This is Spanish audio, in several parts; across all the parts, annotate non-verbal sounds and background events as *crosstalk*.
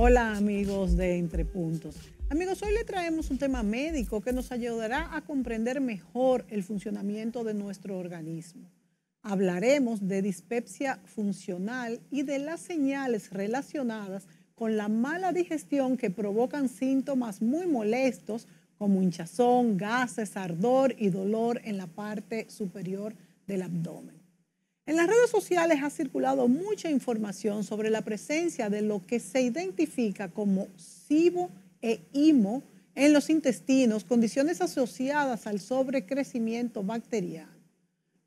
Hola amigos de Entre Puntos. Amigos, hoy le traemos un tema médico que nos ayudará a comprender mejor el funcionamiento de nuestro organismo. Hablaremos de dispepsia funcional y de las señales relacionadas con la mala digestión que provocan síntomas muy molestos como hinchazón, gases, ardor y dolor en la parte superior del abdomen. En las redes sociales ha circulado mucha información sobre la presencia de lo que se identifica como SIBO e IMO en los intestinos, condiciones asociadas al sobrecrecimiento bacteriano.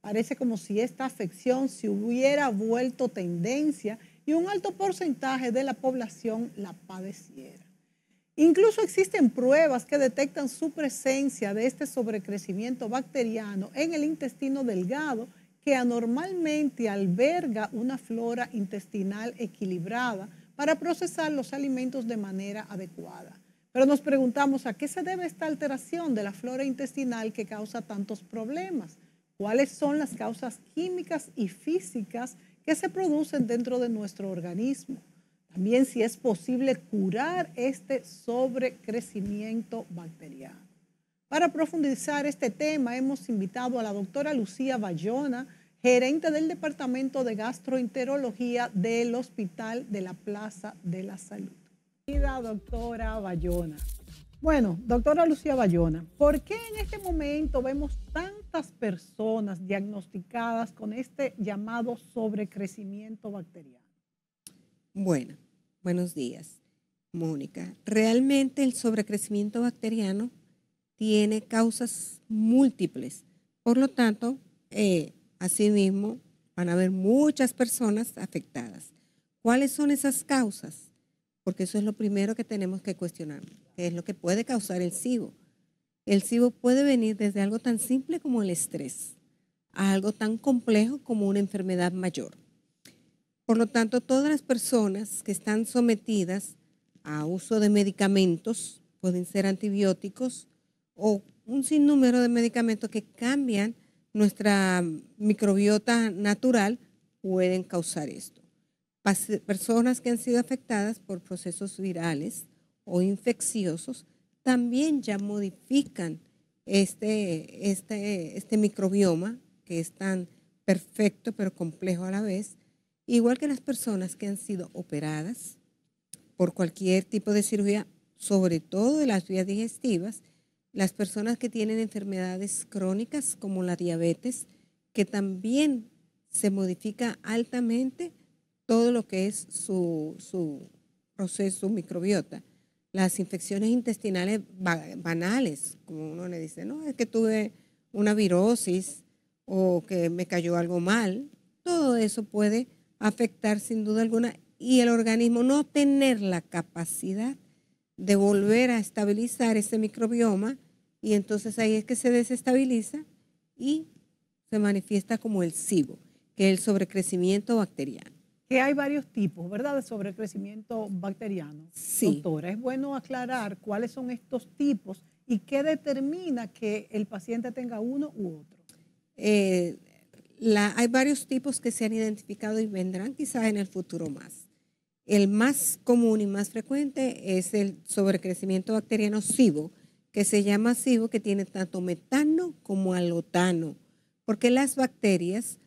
Parece como si esta afección se hubiera vuelto tendencia y un alto porcentaje de la población la padeciera. Incluso existen pruebas que detectan su presencia de este sobrecrecimiento bacteriano en el intestino delgado que anormalmente alberga una flora intestinal equilibrada para procesar los alimentos de manera adecuada. Pero nos preguntamos a qué se debe esta alteración de la flora intestinal que causa tantos problemas. ¿Cuáles son las causas químicas y físicas que se producen dentro de nuestro organismo? También si es posible curar este sobrecrecimiento bacteriano. Para profundizar este tema, hemos invitado a la doctora Lucía Bayona, gerente del Departamento de Gastroenterología del Hospital de la Plaza de la Salud. Doctora Bayona. Bueno, doctora Lucía Bayona, ¿por qué en este momento vemos tantas personas diagnosticadas con este llamado sobrecrecimiento bacteriano? Bueno, buenos días, Mónica. Realmente el sobrecrecimiento bacteriano tiene causas múltiples. Por lo tanto, eh, asimismo, van a haber muchas personas afectadas. ¿Cuáles son esas causas? Porque eso es lo primero que tenemos que cuestionar, ¿Qué es lo que puede causar el SIBO. El SIBO puede venir desde algo tan simple como el estrés a algo tan complejo como una enfermedad mayor. Por lo tanto, todas las personas que están sometidas a uso de medicamentos, pueden ser antibióticos, o un sinnúmero de medicamentos que cambian nuestra microbiota natural pueden causar esto. Personas que han sido afectadas por procesos virales o infecciosos también ya modifican este, este, este microbioma que es tan perfecto pero complejo a la vez, igual que las personas que han sido operadas por cualquier tipo de cirugía, sobre todo de las vías digestivas, las personas que tienen enfermedades crónicas como la diabetes, que también se modifica altamente todo lo que es su, proceso, microbiota. Las infecciones intestinales banales, como uno le dice, no, es que tuve una virosis o que me cayó algo mal, todo eso puede afectar sin duda alguna y el organismo no tener la capacidad de volver a estabilizar ese microbioma y entonces ahí es que se desestabiliza y se manifiesta como el SIBO, que es el sobrecrecimiento bacteriano. Que hay varios tipos, ¿verdad?, de sobrecrecimiento bacteriano. Sí. Doctora, es bueno aclarar cuáles son estos tipos y qué determina que el paciente tenga uno u otro. Eh, hay varios tipos que se han identificado y vendrán quizás en el futuro más. El más común y más frecuente es el sobrecrecimiento bacteriano SIBO, que se llama SIBO, que tiene tanto metano como alotano, porque las bacterias,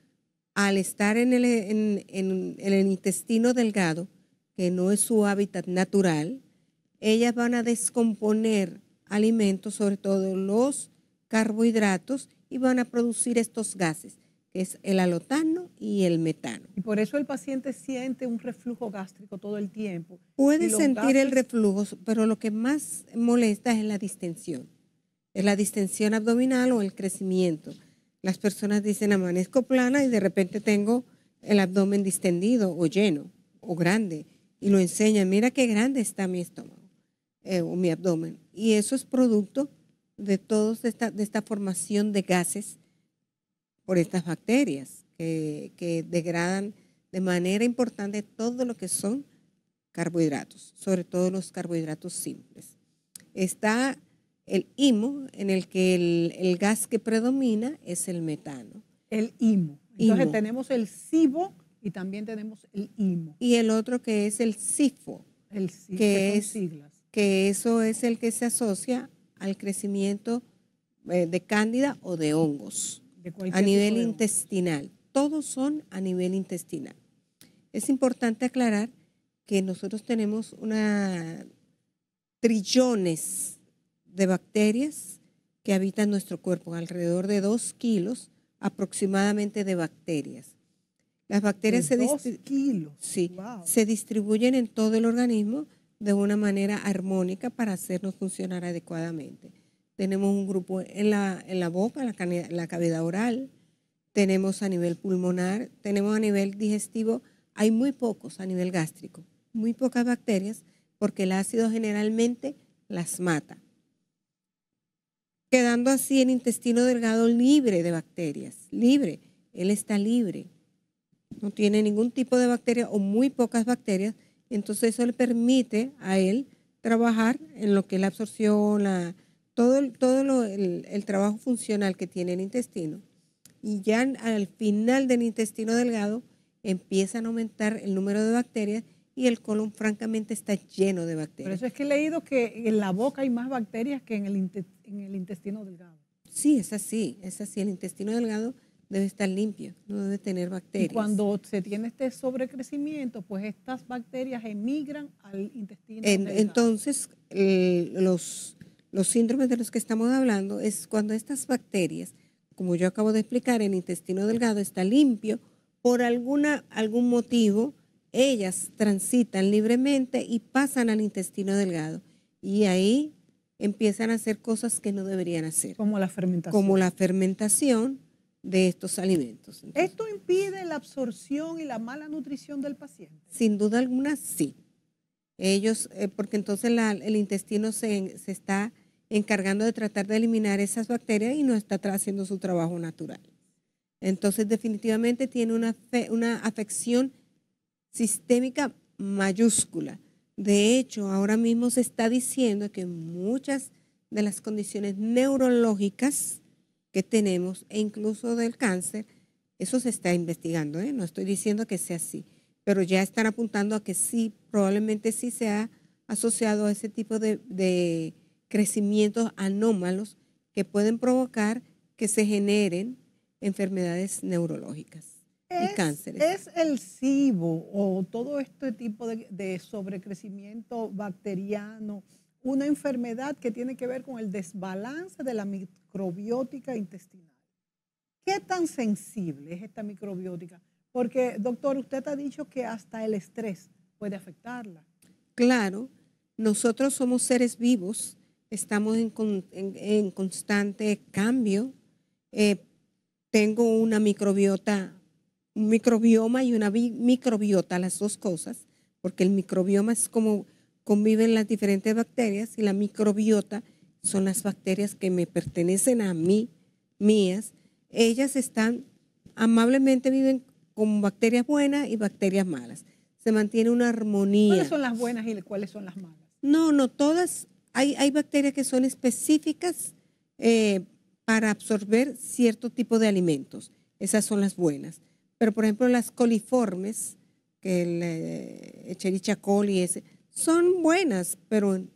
al estar en el, en el intestino delgado, que no es su hábitat natural, ellas van a descomponer alimentos, sobre todo los carbohidratos, y van a producir estos gases es el alotano y el metano. Y por eso el paciente siente un reflujo gástrico todo el tiempo. Puede sentir el reflujo, pero lo que más molesta es la distensión. Es la distensión abdominal o el crecimiento. Las personas dicen amanezco plana y de repente tengo el abdomen distendido o lleno o grande y lo enseñan, mira qué grande está mi estómago eh, o mi abdomen. Y eso es producto de toda esta, esta formación de gases por estas bacterias que, degradan de manera importante todo lo que son carbohidratos, sobre todo los carbohidratos simples. Está el IMO, en el que el, gas que predomina es el metano. El IMO. Entonces tenemos el SIBO y también tenemos el IMO. Y el otro que es el SIFO, el CIFO, que, siglas. que eso es el que se asocia al crecimiento eh, de cándida o de hongos a nivel intestinal. Todos son a nivel intestinal. Es importante aclarar que nosotros tenemos una trillones de bacterias que habitan nuestro cuerpo, alrededor de dos kilos aproximadamente de bacterias. Las bacterias Sí, se distribuyen en todo el organismo de una manera armónica para hacernos funcionar adecuadamente tenemos un grupo en la, boca, la, la cavidad oral, tenemos a nivel pulmonar, tenemos a nivel digestivo, hay muy pocos a nivel gástrico, muy pocas bacterias, porque el ácido generalmente las mata. Quedando así el intestino delgado libre de bacterias, libre, él está libre, no tiene ningún tipo de bacteria o muy pocas bacterias, entonces eso le permite a él trabajar en lo que es la absorción, la, todo, el, todo el, trabajo funcional que tiene el intestino. Y ya al final del intestino delgado empiezan a aumentar el número de bacterias y el colon francamente está lleno de bacterias. Por eso es que he leído que en la boca hay más bacterias que en el, en el intestino delgado. Sí, es así, es así. El intestino delgado debe estar limpio, no debe tener bacterias. Y cuando se tiene este sobrecrecimiento, pues estas bacterias emigran al intestino. delgado. entonces, los los síndromes de los que estamos hablando es cuando estas bacterias, como yo acabo de explicar, el intestino delgado está limpio, por alguna, algún motivo, ellas transitan libremente y pasan al intestino delgado. Y ahí empiezan a hacer cosas que no deberían hacer. Como la fermentación. Como la fermentación de estos alimentos. ¿Esto impide la absorción y la mala nutrición del paciente? Sin duda alguna, sí. Ellos, eh, porque entonces el intestino se, se está encargando de tratar de eliminar esas bacterias y no está haciendo su trabajo natural. Entonces, definitivamente tiene una, una afección sistémica mayúscula. De hecho, ahora mismo se está diciendo que muchas de las condiciones neurológicas que tenemos e incluso del cáncer, eso se está investigando, ¿eh? no estoy diciendo que sea así, pero ya están apuntando a que sí, probablemente sí se ha asociado a ese tipo de crecimientos anómalos que pueden provocar que se generen enfermedades neurológicas y cánceres. ¿Es el cibo o todo este tipo de sobrecrecimiento bacteriano una enfermedad que tiene que ver con el desbalance de la microbiótica intestinal? ¿Qué tan sensible es esta microbiótica? Porque, doctor, usted ha dicho que hasta el estrés puede afectarla. Claro, nosotros somos seres vivos estamos en, constante cambio. Eh, tengo una microbiota, un microbioma y una microbiota, las dos cosas, porque el microbioma es como conviven las diferentes bacterias y la microbiota son las bacterias que me pertenecen a mí, mías. Ellas están, amablemente viven con bacterias buenas y bacterias malas. Se mantiene una armonía. ¿Cuáles son las buenas y cuáles son las malas? No, no, todas hay, bacterias que son específicas eh, para absorber cierto tipo de alimentos. Esas son las buenas. Pero, por ejemplo, las coliformes, que el Echerichia eh, coli, ese, son buenas, pero en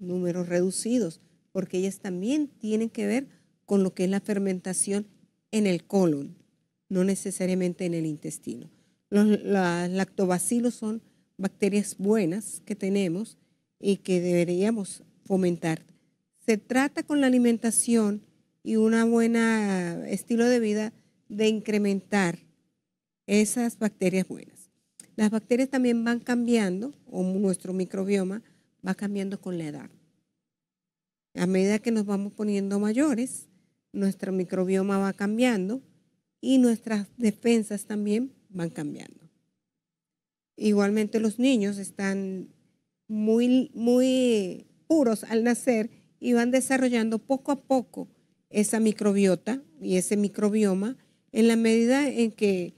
números reducidos, porque ellas también tienen que ver con lo que es la fermentación en el colon, no necesariamente en el intestino. Los lactobacilos son bacterias buenas que tenemos y que deberíamos fomentar. Se trata con la alimentación y una buena eh, estilo de vida de incrementar esas bacterias buenas. Las bacterias también van cambiando, o nuestro microbioma va cambiando con la edad. A medida que nos vamos poniendo mayores, nuestro microbioma va cambiando y nuestras defensas también van cambiando. Igualmente los niños están muy, muy puros al nacer y van desarrollando poco a poco esa microbiota y ese microbioma en la medida en que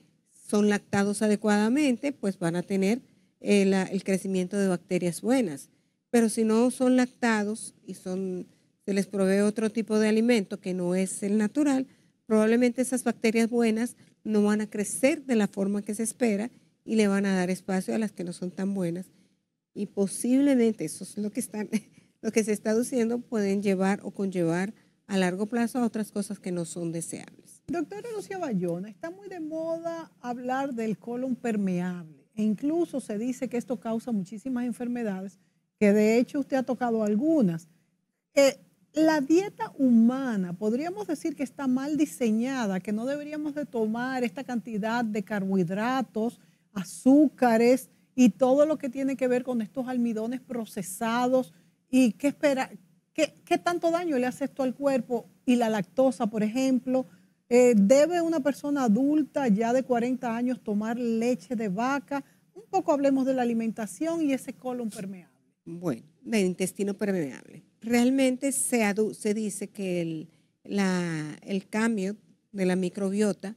son lactados adecuadamente, pues van a tener eh, el, crecimiento de bacterias buenas. Pero si no son lactados y son, se les provee otro tipo de alimento que no es el natural, probablemente esas bacterias buenas no van a crecer de la forma que se espera y le van a dar espacio a las que no son tan buenas y posiblemente, eso es lo que, están, *laughs* lo que se está diciendo, pueden llevar o conllevar a largo plazo a otras cosas que no son deseables. Doctora Lucía Bayona, está muy de moda hablar del colon permeable e incluso se dice que esto causa muchísimas enfermedades, que de hecho usted ha tocado algunas. Eh, la dieta humana, podríamos decir que está mal diseñada, que no deberíamos de tomar esta cantidad de carbohidratos, azúcares, y todo lo que tiene que ver con estos almidones procesados y qué espera, qué, tanto daño le hace esto al cuerpo y la lactosa, por ejemplo. Eh, ¿Debe una persona adulta ya de 40 años tomar leche de vaca? Un poco hablemos de la alimentación y ese colon permeable. Bueno, del intestino permeable. Realmente se, dice que el, el cambio de la microbiota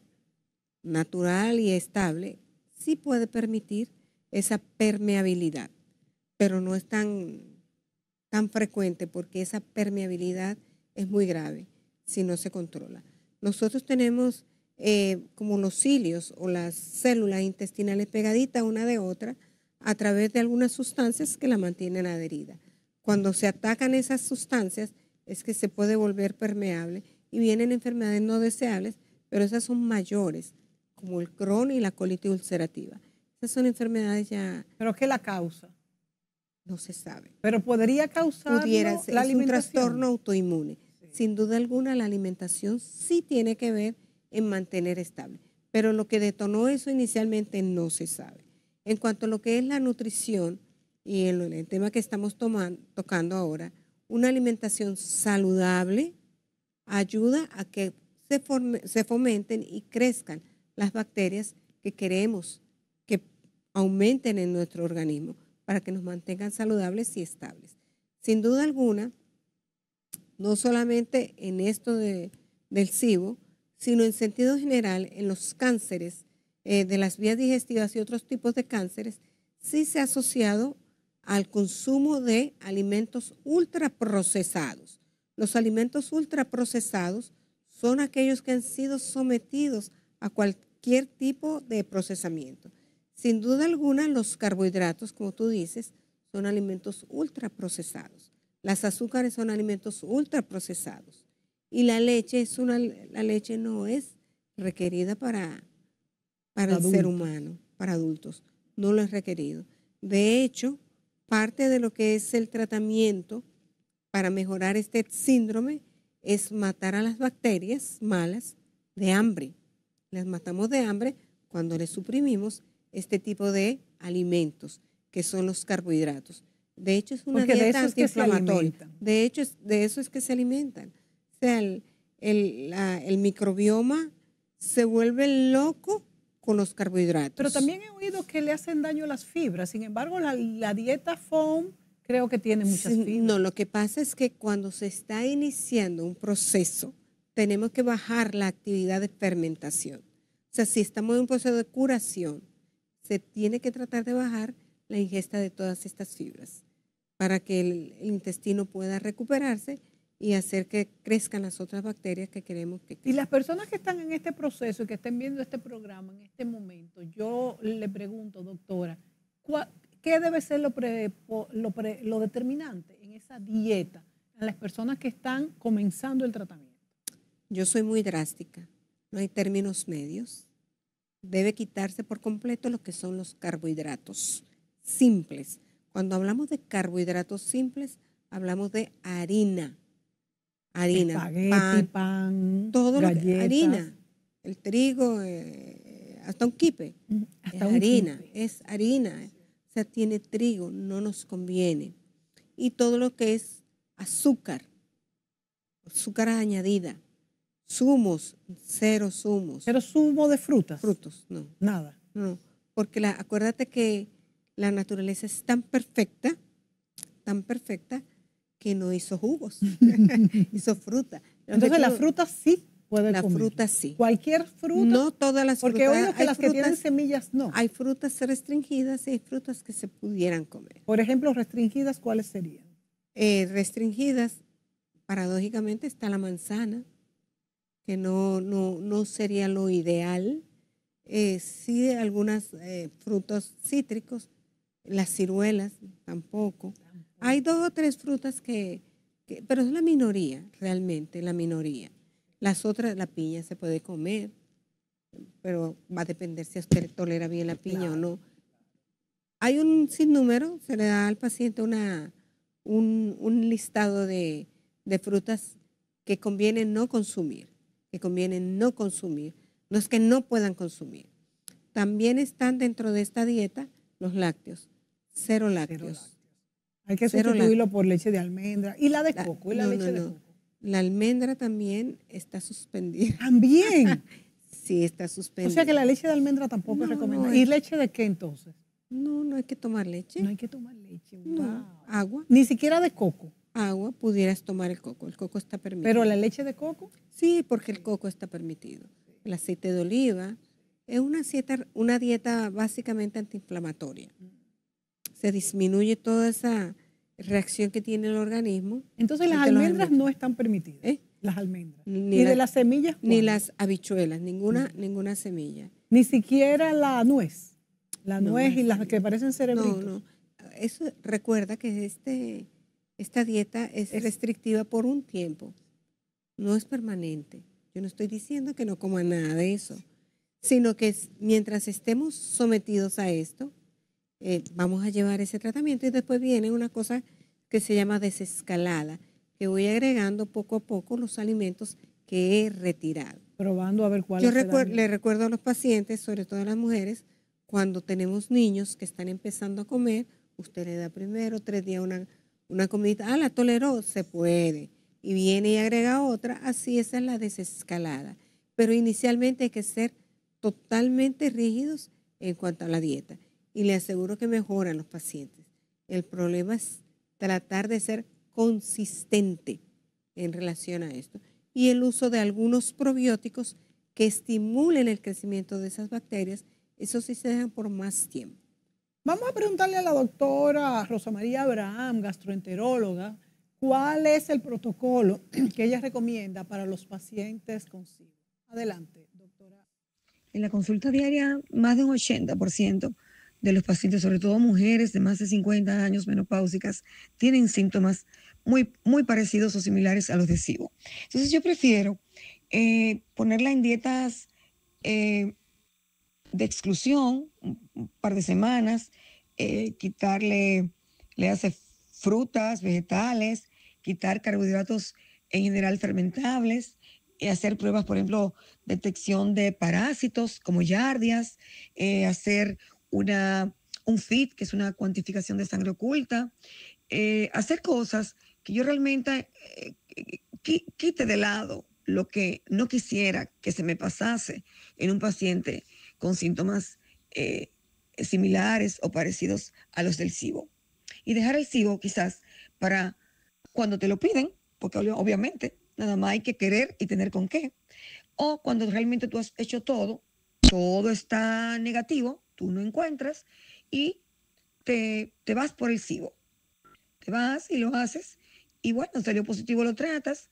natural y estable sí puede permitir esa permeabilidad, pero no es tan, frecuente porque esa permeabilidad es muy grave si no se controla. Nosotros tenemos eh, como los cilios o las células intestinales pegaditas una de otra a través de algunas sustancias que la mantienen adherida. Cuando se atacan esas sustancias es que se puede volver permeable y vienen enfermedades no deseables, pero esas son mayores, como el Crohn y la colitis ulcerativa. Esas son enfermedades ya. ¿Pero qué la causa? No se sabe. Pero podría causar la es un trastorno autoinmune. Sin duda alguna, la alimentación sí tiene que ver en mantener estable. Pero lo que detonó eso inicialmente no se sabe. En cuanto a lo que es la nutrición y el, el tema que estamos tomando, tocando ahora, una alimentación saludable ayuda a que se, se fomenten y crezcan las bacterias que queremos aumenten en nuestro organismo para que nos mantengan saludables y estables. Sin duda alguna, no solamente en esto del cibo, sino en sentido general en los cánceres eh, de las vías digestivas y otros tipos de cánceres, sí se ha asociado al consumo de alimentos ultraprocesados. Los alimentos ultraprocesados son aquellos que han sido sometidos a cualquier tipo de procesamiento. Sin duda alguna, los carbohidratos, como tú dices, son alimentos ultraprocesados. Las azúcares son alimentos ultraprocesados. Y la leche es una la leche no es requerida para, para el ser humano, para adultos. No lo es requerido. De hecho, parte de lo que es el tratamiento para mejorar este síndrome es matar a las bacterias malas de hambre. Las matamos de hambre cuando les suprimimos este tipo de alimentos, que son los carbohidratos. De hecho, es una dieta de antiinflamatoria. de hecho, de eso es que se alimentan. O sea, el, microbioma se vuelve loco con los carbohidratos. Pero también he oído que le hacen daño las fibras. Sin embargo, la, dieta FOAM creo que tiene muchas fibras. No, lo que pasa es que cuando se está iniciando un proceso, tenemos que bajar la actividad de fermentación. O sea, si estamos en un proceso de curación, se tiene que tratar de bajar la ingesta de todas estas fibras para que el, intestino pueda recuperarse y hacer que crezcan las otras bacterias que queremos que crezcan. Y las personas que están en este proceso y que estén viendo este programa en este momento, yo le pregunto, doctora, ¿qué debe ser lo, lo, lo determinante en esa dieta a las personas que están comenzando el tratamiento? Yo soy muy drástica, no hay términos medios debe quitarse por completo lo que son los carbohidratos simples. Cuando hablamos de carbohidratos simples, hablamos de harina. Harina, pan, todo lo que harina, el trigo, eh, hasta un kipe, Hasta harina, es harina. O sea, tiene trigo, no nos conviene. Y todo lo que es azúcar, azúcar añadida, Sumos, cero sumos. ¿Cero zumo de frutas? Frutos, no. Nada. No, porque la, acuérdate que la naturaleza es tan perfecta, tan perfecta, que no hizo jugos, *laughs* hizo fruta. Entonces la fruta sí puede La fruta sí. Cualquier fruta. No todas las porque frutas. Porque que las que tienen semillas no. Hay frutas restringidas y hay frutas que se pudieran comer. Por ejemplo, restringidas, ¿cuáles serían? Eh, restringidas, paradójicamente, está la manzana que no, no, no sería lo ideal. Eh, sí, algunas eh, frutos cítricos, las ciruelas tampoco. Hay dos o tres frutas que, pero es la minoría, realmente, la minoría. Las otras, la piña se puede comer, pero va a depender si usted tolera bien la piña o no. Hay un sinnúmero, se le da al paciente una, un, listado de, de frutas que conviene no consumir que conviene no consumir, los que no puedan consumir. También están dentro de esta dieta los lácteos, cero lácteos. Hay que sustituirlo por leche de almendra. ¿Y la de coco? la La almendra también está suspendida. ¿También? *laughs* sí, está suspendida. O sea que la leche de almendra tampoco es recomendable. ¿Y leche de qué entonces? No, no hay que tomar leche. No hay que tomar leche. Agua. Ni siquiera de coco agua pudieras tomar el coco. El coco está permitido. ¿Pero la leche de coco? Sí, porque el coco está permitido. El aceite de oliva es una dieta, una dieta básicamente antiinflamatoria. Se disminuye toda esa reacción que tiene el organismo. Entonces las almendras no están permitidas. ¿Eh? Las almendras. Ni de las semillas? Ni las habichuelas, ninguna, mm. ninguna semilla. Ni siquiera la nuez. La nuez y las que parecen cerebritos. No, no. Eso recuerda que este esta dieta es, restrictiva por un tiempo, no es permanente. Yo no estoy diciendo que no coma nada de eso, sino que mientras estemos sometidos a esto, eh, vamos a llevar ese tratamiento y después viene una cosa que se llama desescalada, que voy agregando poco a poco los alimentos que he retirado. Probando a ver cuál Yo le recuerdo a los pacientes, sobre todo a las mujeres, cuando tenemos niños que están empezando a comer, usted le da primero tres días una, una comida, ah, la toleró, se puede. Y viene y agrega otra, así esa es la desescalada. Pero inicialmente hay que ser totalmente rígidos en cuanto a la dieta. Y le aseguro que mejoran los pacientes. El problema es tratar de ser consistente en relación a esto. Y el uso de algunos probióticos que estimulen el crecimiento de esas bacterias, eso sí se dejan por más tiempo. Vamos a preguntarle a la doctora Rosa María Abraham, gastroenteróloga, cuál es el protocolo *clears throat* que ella recomienda para los pacientes con SIBO? Adelante, doctora. En la consulta diaria, más de un 80% de los pacientes, sobre todo mujeres de más de 50 años menopáusicas, tienen síntomas muy, muy parecidos o similares a los de SIBO. Entonces yo prefiero eh, ponerla en dietas eh, de exclusión, un par de semanas, eh, quitarle, le hace frutas, vegetales, quitar carbohidratos en general fermentables, y eh, hacer pruebas, por ejemplo, detección de parásitos como yardias, eh, hacer una, un FIT, que es una cuantificación de sangre oculta, hacer cosas que yo realmente quite de lado lo que no quisiera que se me pasase en un paciente con síntomas similares o parecidos a los del cibo. Y dejar el cibo quizás para cuando te lo piden, porque obviamente nada más hay que querer y tener con qué. O cuando realmente tú has hecho todo, todo está negativo, tú no encuentras y te, te vas por el cibo. Te vas y lo haces y bueno, salió positivo, lo tratas,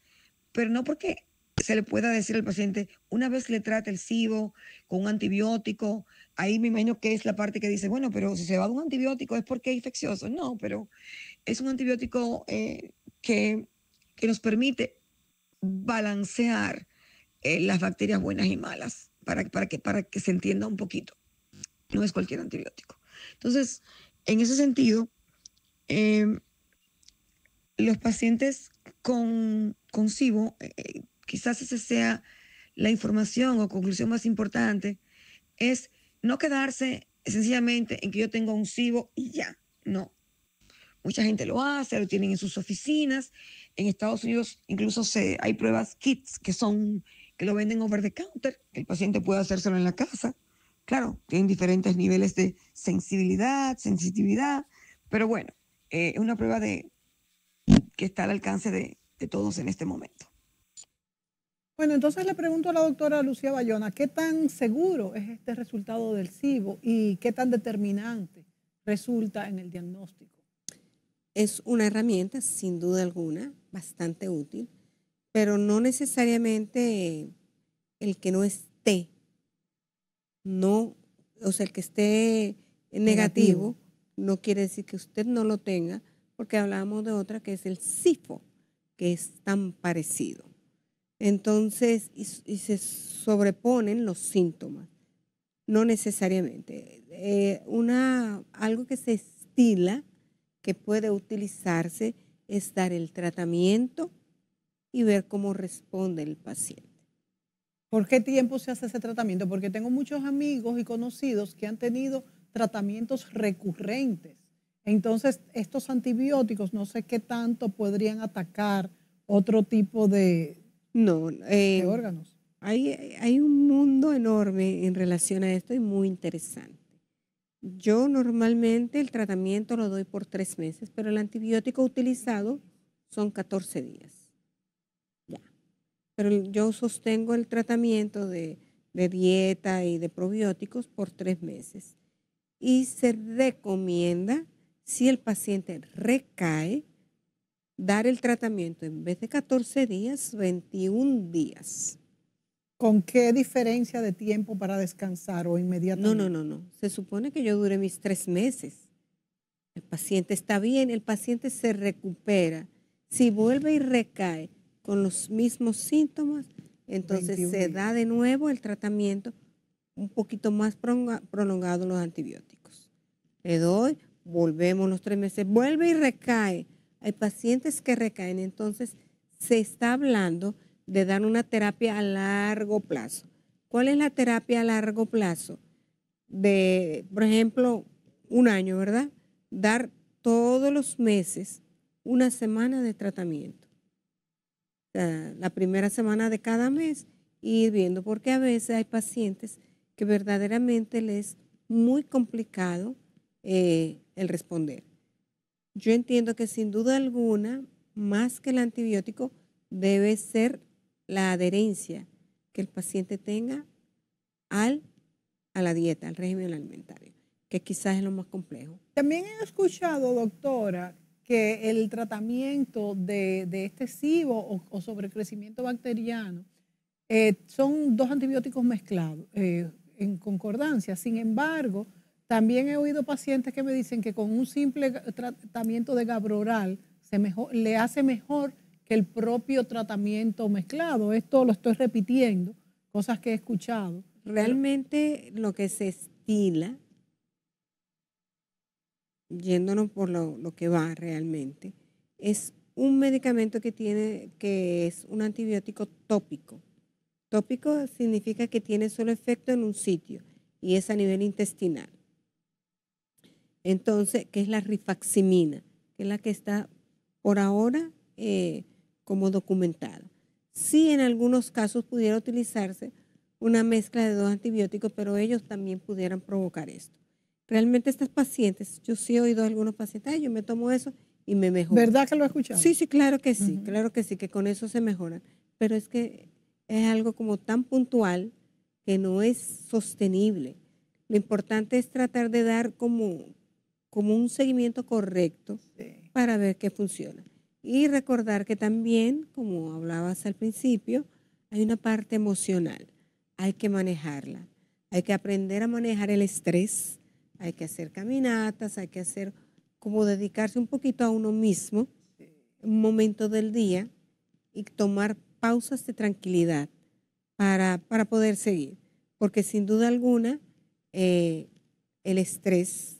pero no porque se le pueda decir al paciente, una vez le trate el SIBO con un antibiótico, ahí me imagino que es la parte que dice, bueno, pero si se va de un antibiótico es porque es infeccioso. No, pero es un antibiótico eh, que, nos permite balancear eh, las bacterias buenas y malas para, para, que, para que se entienda un poquito. No es cualquier antibiótico. Entonces, en ese sentido, eh, los pacientes con, con SIBO quizás esa sea la información o conclusión más importante, es no quedarse sencillamente en que yo tengo un cibo y ya, no. Mucha gente lo hace, lo tienen en sus oficinas. En Estados Unidos incluso hay pruebas kits que son que lo venden over the counter, que el paciente puede hacérselo en la casa. Claro, tienen diferentes niveles de sensibilidad, sensitividad, pero bueno, eh, es una prueba de, que está al alcance de todos en este momento. Bueno, entonces le pregunto a la doctora Lucía Bayona, ¿qué tan seguro es este resultado del CIBO y qué tan determinante resulta en el diagnóstico? Es una herramienta, sin duda alguna, bastante útil, pero no necesariamente el que no esté, no, o sea, el que esté negativo, no quiere decir que usted no lo tenga, porque hablábamos de otra que es el CIFO, que es tan parecido. Entonces, y, se sobreponen los síntomas. No necesariamente. Eh, una, algo que se estila, que puede utilizarse, es dar el tratamiento y ver cómo responde el paciente. ¿Por qué tiempo se hace ese tratamiento? Porque tengo muchos amigos y conocidos que han tenido tratamientos recurrentes. Entonces, estos antibióticos no sé qué tanto podrían atacar otro tipo de, no. Eh, órganos. Hay, un mundo enorme en relación a esto y muy interesante. Yo normalmente el tratamiento lo doy por tres meses, pero el antibiótico utilizado son 14 días. Ya. Pero yo sostengo el tratamiento de, de dieta y de probióticos por tres meses. Y se recomienda, si el paciente recae, dar el tratamiento en vez de 14 días, 21 días. ¿Con qué diferencia de tiempo para descansar o inmediatamente? No, no, no, no. Se supone que yo dure mis tres meses. El paciente está bien, el paciente se recupera. Si vuelve y recae con los mismos síntomas, entonces se da de nuevo el tratamiento un poquito más prolongado los antibióticos. Le doy, volvemos los tres meses, vuelve y recae hay pacientes que recaen, entonces se está hablando de dar una terapia a largo plazo. ¿Cuál es la terapia a largo plazo? De, por ejemplo, un año, ¿verdad? Dar todos los meses una semana de tratamiento. la primera semana de cada mes, ir viendo, porque a veces hay pacientes que verdaderamente les es muy complicado eh, el responder yo entiendo que sin duda alguna, más que el antibiótico, debe ser la adherencia que el paciente tenga al, a la dieta, al régimen alimentario, que quizás es lo más complejo. También he escuchado, doctora, que el tratamiento de, este SIBO o, sobrecrecimiento bacteriano eh, son dos antibióticos mezclados, eh, en concordancia. Sin embargo, también he oído pacientes que me dicen que con un simple tratamiento de gabroral se le hace mejor que el propio tratamiento mezclado. Esto lo estoy repitiendo, cosas que he escuchado. Realmente lo que se estila, yéndonos por lo, lo que va realmente, es un medicamento que tiene, que es un antibiótico tópico. Tópico significa que tiene solo efecto en un sitio y es a nivel intestinal. Entonces, que es la rifaximina, que es la que está por ahora eh, como documentada. Sí, en algunos casos pudiera utilizarse una mezcla de dos antibióticos, pero ellos también pudieran provocar esto. Realmente estas pacientes, yo sí he oído a algunos pacientes, yo me tomo eso y me mejoro. ¿Verdad que lo he escuchado? Sí, sí, claro que sí, claro que sí, que con eso se mejora. Pero es que es algo como tan puntual que no es sostenible. Lo importante es tratar de dar como, como un seguimiento correcto para ver qué funciona. Y recordar que también, como hablabas al principio, hay una parte emocional, hay que manejarla, hay que aprender a manejar el estrés, hay que hacer caminatas, hay que hacer como dedicarse un poquito a uno mismo, un momento del día y tomar pausas de tranquilidad para, para poder seguir. Porque sin duda alguna, eh, el estrés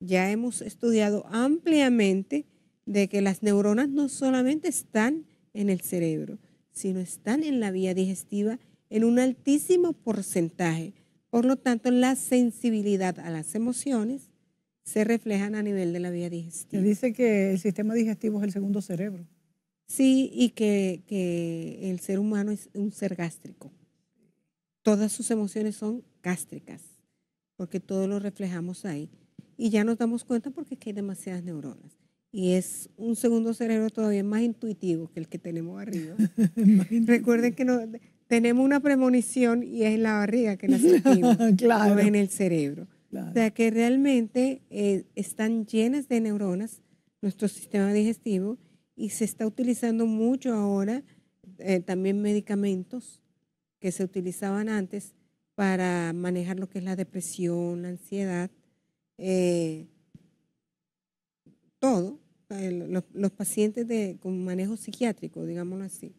ya hemos estudiado ampliamente de que las neuronas no solamente están en el cerebro, sino están en la vía digestiva en un altísimo porcentaje. Por lo tanto, la sensibilidad a las emociones se reflejan a nivel de la vía digestiva. Se dice que el sistema digestivo es el segundo cerebro. Sí, y que, que el ser humano es un ser gástrico. Todas sus emociones son gástricas, porque todo lo reflejamos ahí y ya nos damos cuenta porque es que hay demasiadas neuronas. Y es un segundo cerebro todavía más intuitivo que el que tenemos arriba. *laughs* Recuerden que tenemos una premonición y es la barriga que la *laughs* sentimos, claro. no en el cerebro. O sea que realmente eh, están llenas de neuronas nuestro sistema digestivo y se está utilizando mucho ahora eh, también medicamentos que se utilizaban antes para manejar lo que es la depresión, la ansiedad, eh, todo, eh, los, pacientes de, con manejo psiquiátrico, digámoslo así,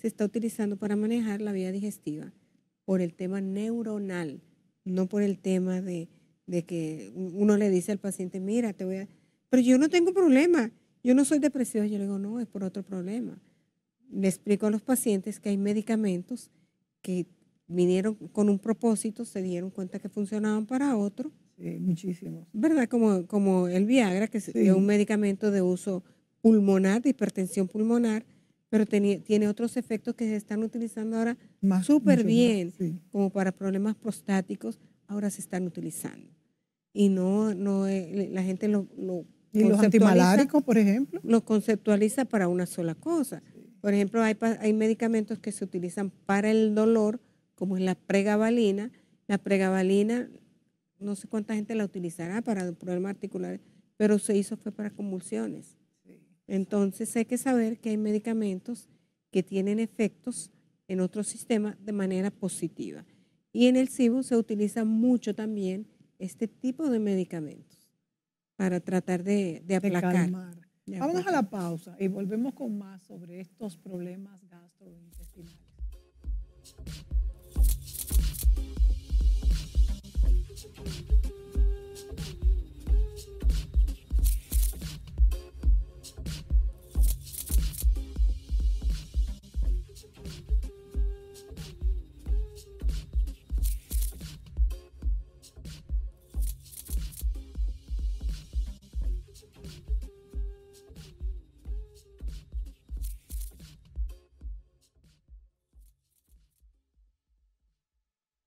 se está utilizando para manejar la vía digestiva por el tema neuronal, no por el tema de, de que uno le dice al paciente, mira, te voy a... Pero yo no tengo problema, yo no soy depresivo, Yo le digo, no, es por otro problema. Le explico a los pacientes que hay medicamentos que vinieron con un propósito, se dieron cuenta que funcionaban para otro Sí, muchísimos. ¿Verdad? Como, como el Viagra, que es un medicamento de uso pulmonar, de hipertensión pulmonar, pero tiene otros efectos que se están utilizando ahora súper bien, como para problemas prostáticos, ahora se están utilizando. Y no, no eh, la gente lo, lo ¿Y los por ejemplo? Los conceptualiza para una sola cosa. Por ejemplo, hay, hay medicamentos que se utilizan para el dolor, como es la pregabalina. La pregabalina no sé cuánta gente la utilizará para problemas articulares, pero se hizo fue para convulsiones. Entonces hay que saber que hay medicamentos que tienen efectos en otros sistemas de manera positiva. Y en el SIBO se utiliza mucho también este tipo de medicamentos para tratar de, aplacar. Vamos a la pausa y volvemos con más sobre estos problemas gastrointestinales. Thank you.